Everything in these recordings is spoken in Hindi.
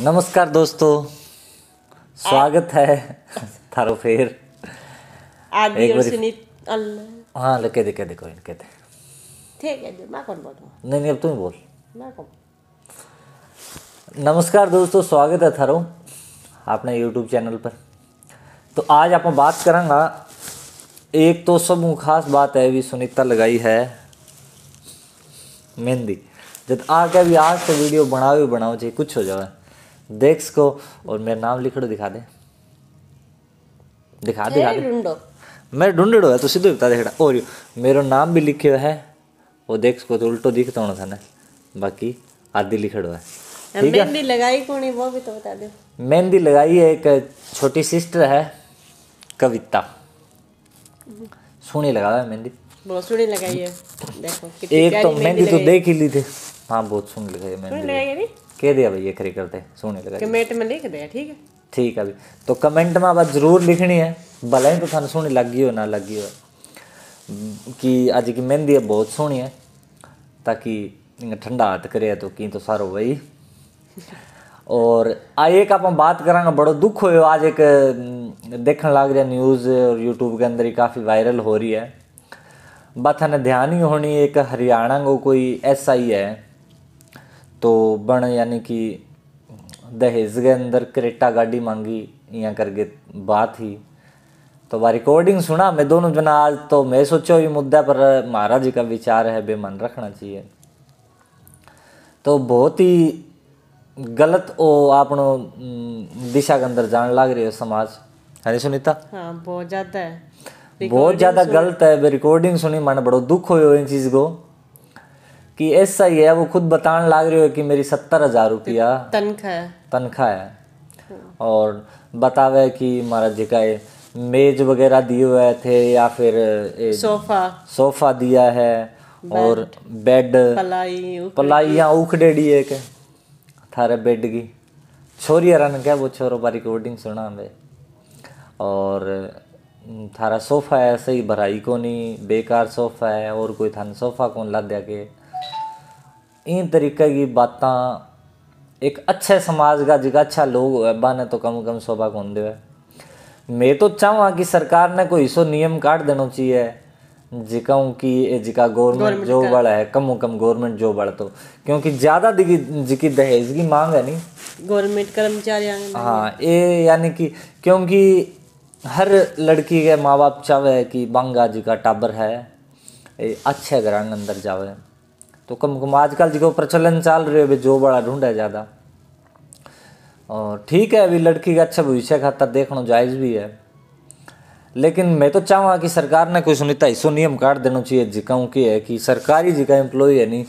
नमस्कार दोस्तों स्वागत है थारो फिर एक बार हाँ लेके देखे देखो इनके ठीक है मैं कौन बोलूँ नहीं नहीं अब तुम बोल नमस्कार दोस्तों स्वागत है थारो आपने यूट्यूब चैनल पर तो आज आप बात करांगा एक तो सब खास बात है भी सुनीता लगाई है मेहंदी जब आके भी आज से वीडियो बनाओ ही बनाओ चाहिए कुछ हो जाए देख को और मेरा नाम लिख दो दिखा दे दिखा दिखा दे मैं ढूंढ है तो सीधे बता देखा और मेरा नाम भी लिखे है वो देख को तो उल्टो दिखता होना था ना बाकी आदि लिखड़ो है मेहंदी लगाई कौन है वो भी तो बता दे मेहंदी लगाई है एक छोटी सिस्टर है कविता सुनी लगा है मेहंदी बहुत सुनी लगाई है देखो एक तो मेहंदी तो देख ही ली थी हाँ बहुत सुनी लगाई है मेहंदी कह दिया ये खरी करते सोने लगा कमेंट में लिख दे ठीक है ठीक है भाई तो कमेंट में आप जरूर लिखनी है भले ही तो थानू सोहनी लगी हो ना लगी हो कि अज की मेहंदी है बहुत सोहनी है ताकि ठंडा हाथ करे तो की तो सारो भाई और आ एक आप बात करा बड़ो दुख हो आज एक देखने लग रहा न्यूज़ और यूट्यूब के अंदर ही काफ़ी वायरल हो रही है बात ने ध्यान ही होनी एक हरियाणा को कोई ऐसा ही है तो बण यानी कि दहेज के अंदर करेटा गाड़ी मांगी यहाँ करके बात ही तो वह रिकॉर्डिंग सुना मैं दोनों जना आज तो मैं सोचो ये मुद्दा पर महाराज जी का विचार है बेमन रखना चाहिए तो बहुत ही गलत ओ आप दिशा के अंदर जान लाग रही हो समाज है नहीं सुनीता हाँ बहुत ज़्यादा है बहुत ज़्यादा गलत है रिकॉर्डिंग सुनी मन बड़ो दुख हो इन चीज़ को कि ऐसा ही है वो खुद बताने लाग रही हो कि मेरी सत्तर हजार रुपया तनखा है तनख्वाह है और बतावे कि महाराज जी का मेज वगैरह दिए हुए थे या फिर सोफा सोफा दिया है और बेड पलाई पलाई उखडेड़ी एक थारे बेड की छोरी रन क्या वो छोरो बारी कोडिंग सुना हमें और थारा सोफा है सही भराई को नहीं बेकार सोफा है और कोई थान सोफा कौन ला दिया के इन तरीके की बातें एक अच्छे समाज का जिका अच्छा लोग होए बने तो कम कम शोभा कौन दे मैं तो चाहूँगा कि सरकार ने कोई सो नियम काट देना चाहिए जिकाऊ कि जिका गवर्नमेंट जॉब वाला है कम कम गवर्नमेंट जॉब वाला तो क्योंकि ज्यादा जिकी दहेज की मांग है नहीं गवर्नमेंट कर्मचारी हाँ ये यानी कि क्योंकि हर लड़की के माँ बाप चाहे कि बंगा जी का टाबर है अच्छे घर अंदर जावे तो कम कम आजकल जो प्रचलन चल रहे हो जो बड़ा ढूंढा ज़्यादा और ठीक है अभी लड़की का अच्छा भविष्य खाता देखना जायज़ भी है लेकिन मैं तो चाहूँगा कि सरकार ने कोई सुनीता इसो नियम काट देना चाहिए जिकाऊ की है कि सरकारी जिका एम्प्लॉय है नहीं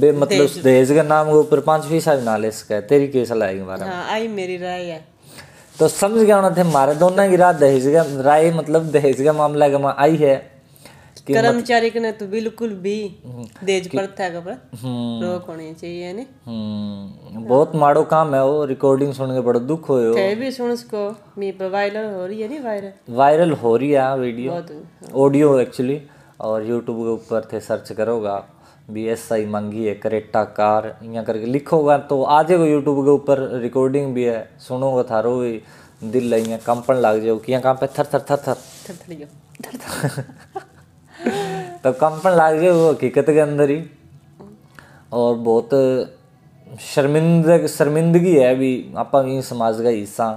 बे मतलब उस दहेज के नाम के ऊपर पाँच भी ना ले सके तेरी क्या लाएगी है हमारा हाँ, आई मेरी राय है तो समझ गया होना थे हमारे दोनों की रात दहेज का राय मतलब दहेज का मामला आई है कर्मचारी ने तो बिल्कुल भी हम्म। देज प्रथा का पर रोक होनी चाहिए ने हम्म। बहुत माड़ो काम है वो रिकॉर्डिंग सुन के बड़ा दुख होयो थे भी सुन उसको मी पर वायरल हो रही है नहीं वायरल वायरल हो रही है वीडियो ऑडियो एक्चुअली और यूट्यूब के ऊपर थे सर्च करोगा बी एस आई मंगी है करेटा कार इं करके लिखोगा तो आ जाएगा यूट्यूब के ऊपर रिकॉर्डिंग भी है सुनोगा थारो भी दिल यहाँ कंपन लग जाओ कि कहाँ पे थर थर थर थर थर थर तो कंपन लाग वो हकीकत के अंदर ही और बहुत शर्मिंद शर्मिंदगी है भी आप समाज का हिस्सा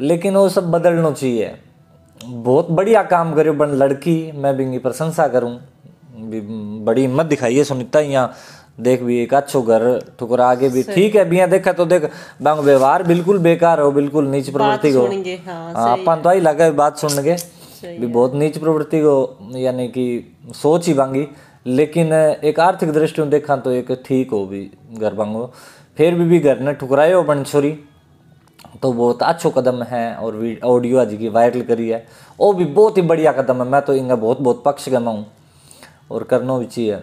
लेकिन वो सब बदलना चाहिए बहुत बढ़िया काम करे बन लड़की मैं भी प्रशंसा करूँ भी बड़ी हिम्मत दिखाई है सुनीता यहाँ देख भी एक अच्छो घर ठुकरा आगे भी ठीक है भी देखा तो देख व्यवहार बिल्कुल बेकार हो बिल्कुल नीच प्रवृत्ति हो हाँ, हाँ अपन तो आई लगा बात सुन गए भी बहुत नीच प्रवृत्ति को यानी कि सोच ही बांगी लेकिन एक आर्थिक दृष्टि में देखा तो एक ठीक हो भी घर बांगो फिर भी भी घर ने हो बन छोरी तो बहुत अच्छो कदम है और ऑडियो आज की वायरल करी है वो भी बहुत ही बढ़िया कदम है मैं तो इनका बहुत बहुत पक्ष गमा हूँ और करना भी चाहिए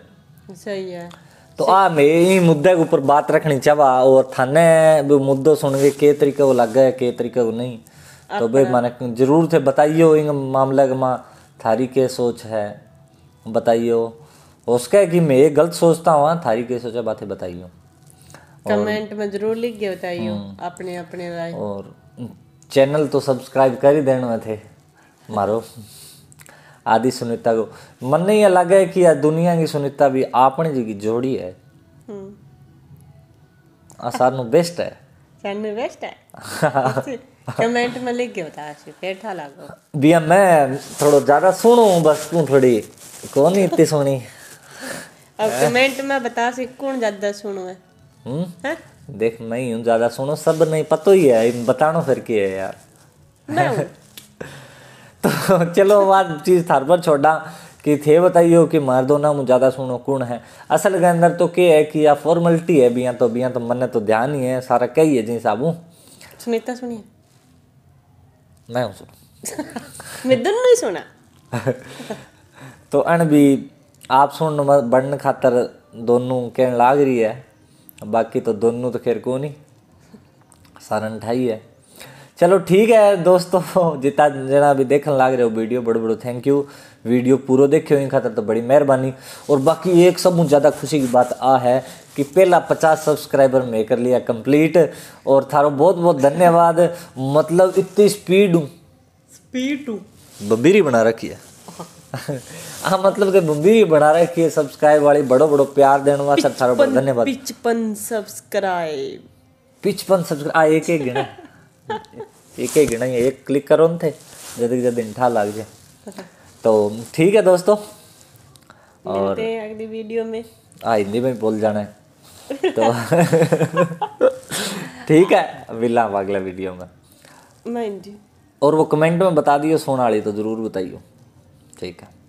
सही है तो आ मैं यही मुद्दे के ऊपर बात रखनी चाहवा और थाने मुद्दों सुन के के तरीके को लग गए के तरीके को नहीं तो भाई माने जरूर थे बताइयो इन मामले के माँ थारी के सोच है बताइयो उसके कि मैं ये गलत सोचता हूँ हाँ, थारी के सोचा बातें बताइयो कमेंट में जरूर लिख के बताइयो हम्म। अपने अपने राय और चैनल तो सब्सक्राइब कर ही देना थे मारो आदि सुनीता को मन नहीं ये है कि यार दुनिया की सुनीता भी आपने जी की जोड़ी है आ सार बेस्ट है सार बेस्ट है કમેન્ટ માં લઈ ગયો તા આશી બેઠા લાગો બિયા મેં થોડો જ્યાદા સુણો બસ તું થોડી કોની इतनी सुनी अब कमेंट में बता सी कौन ज्यादा सुनो है हम्म देख मैं ही हूँ ज्यादा सुनो सब नहीं पता ही है बताना फिर के है यार तो चलो बात चीज थार पर छोड़ा कि थे बताइयो कि मार दो ना मुझे ज़्यादा सुनो कौन है असल के अंदर तो के है कि या फॉर्मेलिटी है बिया तो बिया तो मन तो ध्यान ही है सारा कही है जी साबू सुनीता सुनिए मैं हूँ सुनो तो मिदन नहीं सुना तो अण भी आप सुन बढ़ने खातर दोनों कहने लाग रही है बाकी तो दोनों तो खैर को नहीं सारन ठाई है चलो ठीक है दोस्तों जितना जना भी देखने लग रहे हो वीडियो बड़ो बड़ो थैंक यू वीडियो पूरा देखे इन खातर तो, तो बड़ी मेहरबानी और बाकी एक सब ज़्यादा खुशी की बात आ है कि पहला पचास सब्सक्राइबर मैं कर लिया कंप्लीट और थारो बहुत बहुत धन्यवाद मतलब इतनी स्पीड स्पीड हूँ बना रखी है हाँ मतलब के बम्बीरी बना रखी है सब्सक्राइब वाली बड़ो बड़ो प्यार देने वाला सब थारो धन्यवाद पिचपन सब्सक्राइब पिचपन सब्सक्राइब हाँ, एक एक गिना एक એકે ગણાય એક ક્લિક કરો थे जल्दी जल्दी इंठा लग जाए तो ठीक है दोस्तों और अगली वीडियो में हाँ हिंदी में बोल जाना है तो ठीक है मिलना अगले वीडियो में और वो कमेंट में बता दियो सोना वाली तो ज़रूर बताइयो ठीक है